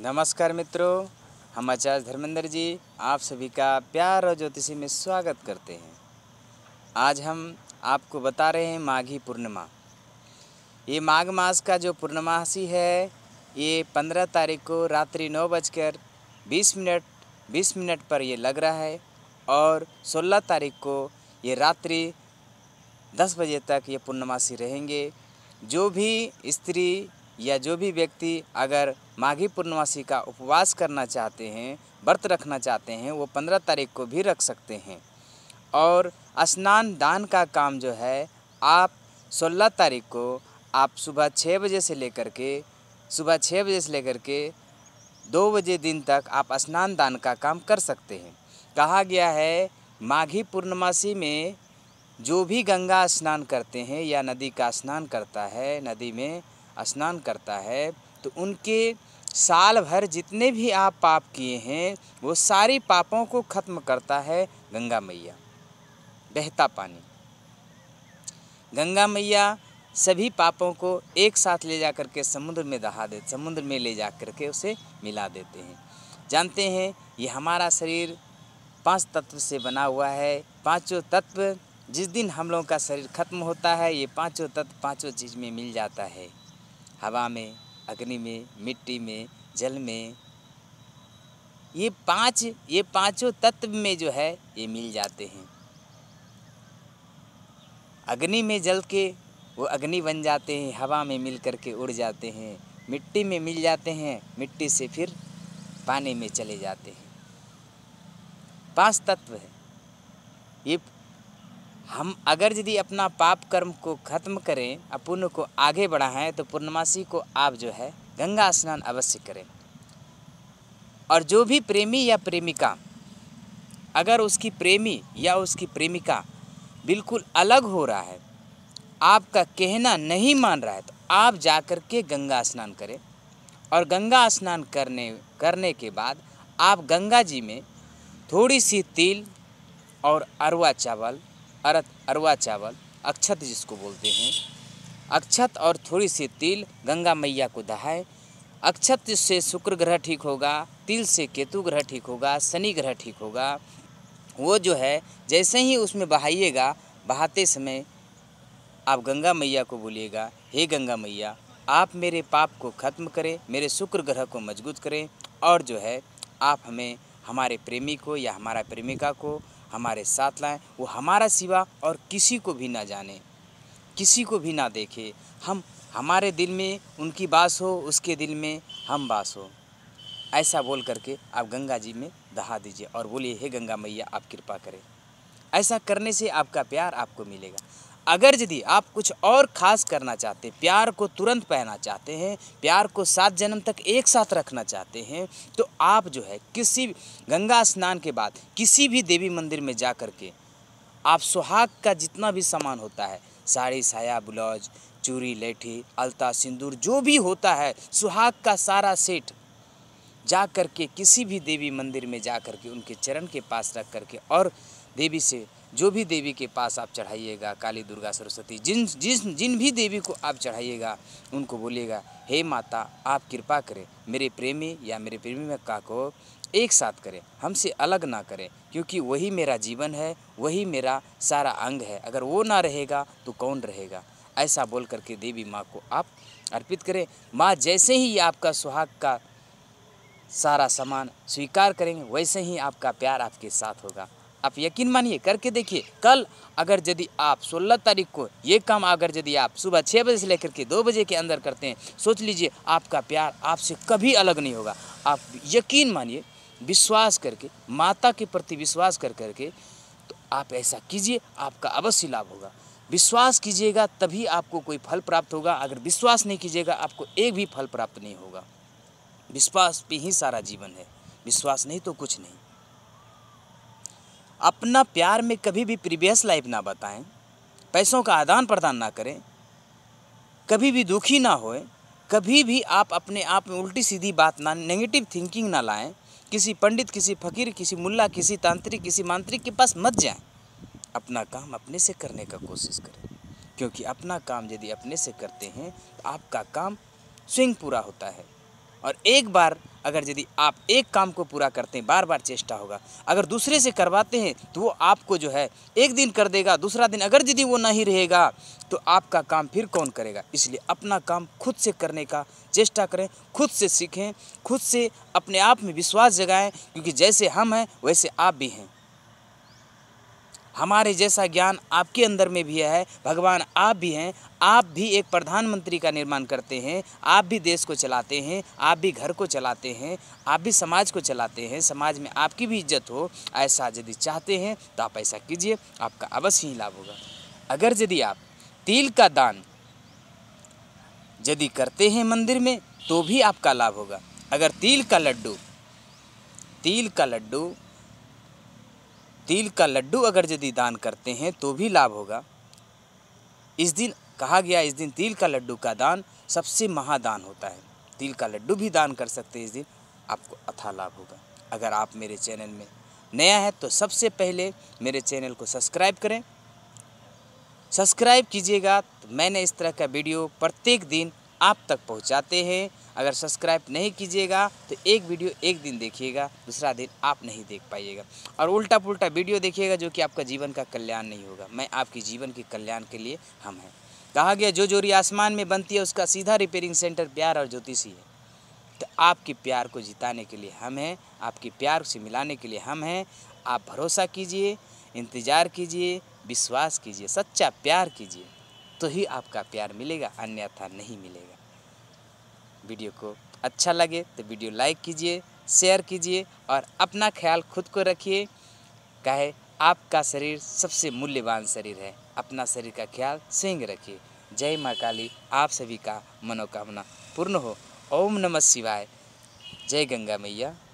नमस्कार मित्रों हम आचार्य धर्मेंद्र जी आप सभी का प्यार और ज्योतिषी में स्वागत करते हैं आज हम आपको बता रहे हैं माघी पूर्णिमा ये माघ मास का जो पूर्णमासी है ये पंद्रह तारीख को रात्रि नौ बजकर बीस मिनट बीस मिनट पर ये लग रहा है और सोलह तारीख को ये रात्रि दस बजे तक ये पूर्णमासी रहेंगे जो भी स्त्री या जो भी व्यक्ति अगर माघी पूर्णमासी का उपवास करना चाहते हैं व्रत रखना चाहते हैं वो पंद्रह तारीख को भी रख सकते हैं और स्नान दान का काम जो है आप सोलह तारीख को आप सुबह छः बजे से लेकर के सुबह छः बजे से लेकर के दो बजे दिन तक आप स्नान दान का काम कर सकते हैं कहा गया है माघी पूर्णमासी में जो भी गंगा स्नान करते हैं या नदी का स्नान करता है नदी में स्नान करता है तो उनके साल भर जितने भी आप पाप किए हैं वो सारे पापों को ख़त्म करता है गंगा मैया बहता पानी गंगा मैया सभी पापों को एक साथ ले जा करके समुद्र में दहा दे समुद्र में ले जा करके उसे मिला देते हैं जानते हैं ये हमारा शरीर पांच तत्व से बना हुआ है पांचों तत्व जिस दिन हम लोगों का शरीर खत्म होता है ये पांचों तत्व पांचों चीज़ में मिल जाता है हवा में अग्नि में मिट्टी में जल में ये पांच ये पांचों तत्व में जो है ये मिल जाते हैं अग्नि में जल के वो अग्नि बन जाते हैं हवा में मिल कर के उड़ जाते हैं मिट्टी में मिल जाते हैं मिट्टी से फिर पानी में चले जाते हैं पांच तत्व है ये हम अगर यदि अपना पाप कर्म को खत्म करें और को आगे बढ़ाएं तो पूर्णमासी को आप जो है गंगा स्नान अवश्य करें और जो भी प्रेमी या प्रेमिका अगर उसकी प्रेमी या उसकी प्रेमिका बिल्कुल अलग हो रहा है आपका कहना नहीं मान रहा है तो आप जा कर के गंगा स्नान करें और गंगा स्नान करने करने के बाद आप गंगा जी में थोड़ी सी तिल और अरवा चावल अरत अरवा चावल अक्षत जिसको बोलते हैं अक्षत और थोड़ी सी तिल गंगा मैया को दहाए अक्षत से शुक्र ग्रह ठीक होगा तिल से केतु ग्रह ठीक होगा शनि ग्रह ठीक होगा वो जो है जैसे ही उसमें बहाइएगा बहाते समय आप गंगा मैया को बोलिएगा हे गंगा मैया आप मेरे पाप को ख़त्म करें मेरे शुक्र ग्रह को मजबूत करें और जो है आप हमें हमारे प्रेमी को या हमारा प्रेमिका को हमारे साथ लाएं वो हमारा सिवा और किसी को भी ना जाने किसी को भी ना देखे हम हमारे दिल में उनकी बास हो उसके दिल में हम बास हो ऐसा बोल करके आप गंगा जी में दहा दीजिए और बोलिए हे गंगा मैया आप कृपा करें ऐसा करने से आपका प्यार आपको मिलेगा अगर यदि आप कुछ और खास करना चाहते हैं प्यार को तुरंत पहना चाहते हैं प्यार को सात जन्म तक एक साथ रखना चाहते हैं तो आप जो है किसी गंगा स्नान के बाद किसी भी देवी मंदिर में जा कर के आप सुहाग का जितना भी सामान होता है साड़ी साया ब्लाउज चूड़ी लेठी अलता सिंदूर जो भी होता है सुहाग का सारा सेट जा कर के किसी भी देवी मंदिर में जा कर के उनके चरण के पास रख कर के और देवी से जो भी देवी के पास आप चढ़ाइएगा काली दुर्गा सरस्वती जिन जिस जिन भी देवी को आप चढ़ाइएगा उनको बोलिएगा हे माता आप कृपा करें मेरे प्रेमी या मेरे प्रेमी में का को एक साथ करें हमसे अलग ना करें क्योंकि वही मेरा जीवन है वही मेरा सारा अंग है अगर वो ना रहेगा तो कौन रहेगा ऐसा बोल करके देवी माँ को आप अर्पित करें माँ जैसे ही आपका सुहाग का सारा सामान स्वीकार करेंगे वैसे ही आपका प्यार आपके साथ होगा आप यकीन मानिए करके देखिए कल अगर यदि आप 16 तारीख को ये काम अगर यदि आप सुबह छः बजे से लेकर के दो बजे के अंदर करते हैं सोच लीजिए आपका प्यार आपसे कभी अलग नहीं होगा आप यकीन मानिए विश्वास करके माता के प्रति विश्वास कर करके तो आप ऐसा कीजिए आपका अवश्य लाभ होगा विश्वास कीजिएगा तभी आपको कोई फल प्राप्त होगा अगर विश्वास नहीं कीजिएगा आपको एक भी फल प्राप्त नहीं होगा विश्वास पे ही सारा जीवन है विश्वास नहीं तो कुछ नहीं अपना प्यार में कभी भी प्रीवियस लाइफ ना बताएं पैसों का आदान प्रदान ना करें कभी भी दुखी ना होए कभी भी आप अपने आप में उल्टी सीधी बात ना नेगेटिव थिंकिंग ना लाएं किसी पंडित किसी फकीर किसी मुल्ला किसी तांत्रिक किसी मांत्रिक के पास मत जाएं अपना काम अपने से करने का कोशिश करें क्योंकि अपना काम यदि अपने से करते हैं तो आपका काम स्विंग पूरा होता है और एक बार अगर यदि आप एक काम को पूरा करते हैं बार बार चेष्टा होगा अगर दूसरे से करवाते हैं तो वो आपको जो है एक दिन कर देगा दूसरा दिन अगर यदि वो नहीं रहेगा तो आपका काम फिर कौन करेगा इसलिए अपना काम खुद से करने का चेष्टा करें खुद से सीखें खुद से अपने आप में विश्वास जगाएं क्योंकि जैसे हम हैं वैसे आप भी हैं हमारे जैसा ज्ञान आपके अंदर में भी है भगवान आप भी हैं आप भी एक प्रधानमंत्री का निर्माण करते हैं आप भी देश को चलाते हैं आप भी घर को चलाते हैं आप भी समाज को चलाते हैं समाज में आपकी भी इज्जत हो ऐसा यदि चाहते हैं तो आप ऐसा कीजिए आपका अवश्य ही लाभ होगा अगर यदि आप तिल का दान यदि करते हैं मंदिर में तो भी आपका लाभ होगा अगर तिल का लड्डू तिल का लड्डू तिल का लड्डू अगर यदि दान करते हैं तो भी लाभ होगा इस दिन कहा गया इस दिन तिल का लड्डू का दान सबसे महादान होता है तिल का लड्डू भी दान कर सकते हैं इस दिन आपको अथा लाभ होगा अगर आप मेरे चैनल में नया है तो सबसे पहले मेरे चैनल को सब्सक्राइब करें सब्सक्राइब कीजिएगा तो मैंने इस तरह का वीडियो प्रत्येक दिन आप तक पहुंचाते हैं अगर सब्सक्राइब नहीं कीजिएगा तो एक वीडियो एक दिन देखिएगा दूसरा दिन आप नहीं देख पाइएगा और उल्टा पुल्टा वीडियो देखिएगा जो कि आपका जीवन का कल्याण नहीं होगा मैं आपकी जीवन के कल्याण के लिए हम हैं कहा गया जो जोरी आसमान में बनती है उसका सीधा रिपेयरिंग सेंटर प्यार और ज्योतिषी है तो आपके प्यार को जिताने के लिए हम हैं आपके प्यार से मिलाने के लिए हम हैं आप भरोसा कीजिए इंतज़ार कीजिए विश्वास कीजिए सच्चा प्यार कीजिए तो ही आपका प्यार मिलेगा अन्यथा नहीं मिलेगा वीडियो को अच्छा लगे तो वीडियो लाइक कीजिए शेयर कीजिए और अपना ख्याल खुद को रखिए कहे आपका शरीर सबसे मूल्यवान शरीर है अपना शरीर का ख्याल स्वयं रखिए जय माँ काली आप सभी का मनोकामना पूर्ण हो ओम नमः शिवाय जय गंगा मैया